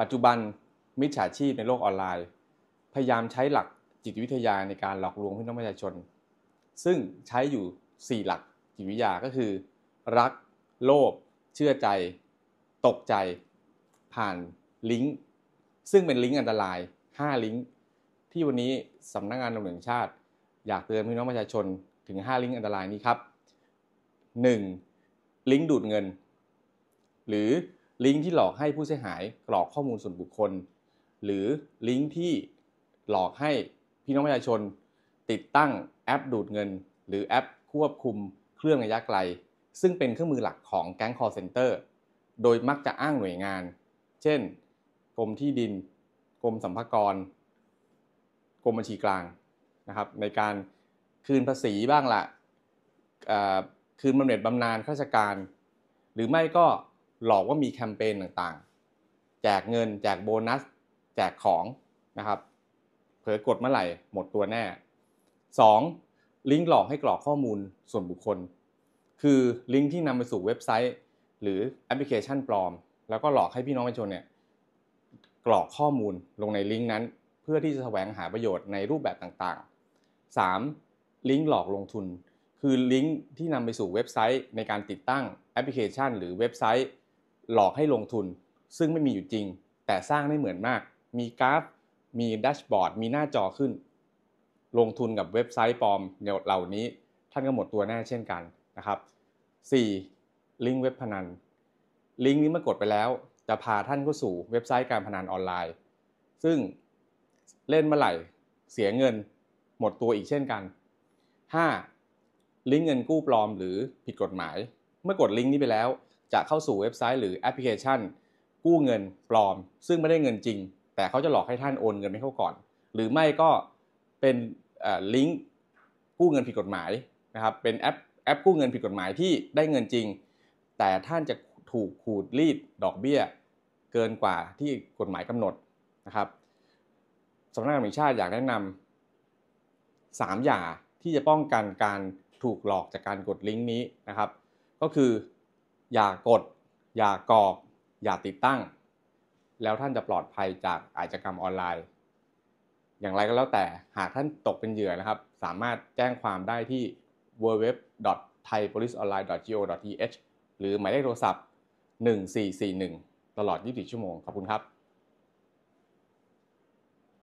ปัจจุบันมิจฉาชีพในโลกออนไลน์ พยายามใช้หลักจิตวิทยาในการหลอกลวงพี่น้องประชาชน ซึ่งใช้อยู่ 4 หลักจิตวิทยาก็คือ รัก โลภเชื่อใจ ตกใจ ผ่านลิงก์ซึ่งเป็นลิงก์อันตราย 5 ลิงก์ที่วันนี้สำนักงงานตำรวจแห่งชาติ อยากเตือนพี่น้องประชาชน ถึง 5 ลิงก์อันตรายนี้ครับ 1. ลิงก์ดูดเงิน หรือลิงก์ที่หลอกให้ผู้เสียหายกรอกข้อมูลส่วนบุคคล หรือลิงก์ที่หลอกให้พี่น้องประชาชนติดตั้งแอปดูดเงิน หรือแอปควบคุมเครื่องระยะไกล ซึ่งเป็นเครื่องมือหลักของแก๊งคอร์เซนเตอร์ โดยมักจะอ้างหน่วยงาน เช่น กรมที่ดินกรมสัมภากรกรมบัญชีกลางนะครับในการคืนภาษีบ้างละ่ะคืนบำเหน็จบำนาญข้าราชการ หรือไม่ก็หลอกว่ามีแคมเปญต่างๆแจกเงินแจกโบนัส แจกของนะครับเผลอกดเมื่อไหร่ หมดตัวแน่ 2. ลิงก์หลอกให้กรอกข้อมูลส่วนบุคคล คือ ลิงก์ที่นำไปสู่เว็บไซต์ หรือแอปพลิเคชันปลอม แล้วก็หลอกให้พี่น้องประชาชนเนี่ยกรอกข้อมูลลงในลิงก์นั้น เพื่อที่จะแสวงหาประโยชน์ในรูปแบบต่างๆ 3. ลิงก์หลอกลงทุนคือลิงก์ที่นำไปสู่เว็บไซต์ในการติดตั้งแอปพลิเคชันหรือเว็บไซต์หลอกให้ลงทุนซึ่งไม่มีอยู่จริง แต่สร้างได้เหมือนมาก มีกราฟ มีแดชบอร์ดมีหน้าจอขึ้น ลงทุนกับเว็บไซต์ปลอมเหล่านี้ท่านก็หมดตัวแน่เช่นกันนะครับ 4. ลิงก์เว็บพนัน ลิงก์นี้เมื่อกดไปแล้ว จะพาท่านเข้าสู่เว็บไซต์การพนันออนไลน์ ซึ่งเล่นเมื่อไหร่ เสียเงินหมดตัวอีกเช่นกัน 5. ลิงก์เงินกู้ปลอมหรือผิดกฎหมาย เมื่อกดลิงก์นี้ไปแล้วจะเข้าสู่เว็บไซต์หรือแอปพลิเคชัน กู้เงินปลอม ซึ่งไม่ได้เงินจริง แต่เขาจะหลอกให้ท่านโอนเงินให้เขาก่อน หรือไม่ก็เป็นลิงก์กู้เงินผิดกฎหมายนะครับเป็นแอปแอปกู้เงินผิดกฎหมายที่ได้เงินจริง แต่ท่านจะถูกขูดรีดดอกเบี้ย เกินกว่าที่กฎหมายกำหนดนะครับสำนักงานแห่งชาติอยากแนะนำสามอย่างที่จะป้องกันการถูกหลอกจากการกดลิงก์นี้นะครับก็คืออย่ากด อย่ากรอก อย่าติดตั้ง แล้วท่านจะปลอดภัยจากอาชญากรรมออนไลน์ อย่างไรก็แล้วแต่ หากท่านตกเป็นเหยื่อนะครับ สามารถแจ้งความได้ที่ www.thaipoliceonline.go.th หรือหมายเลขโทรศัพท์ 1441 ตลอด24ชั่วโมง ขอบคุณครับ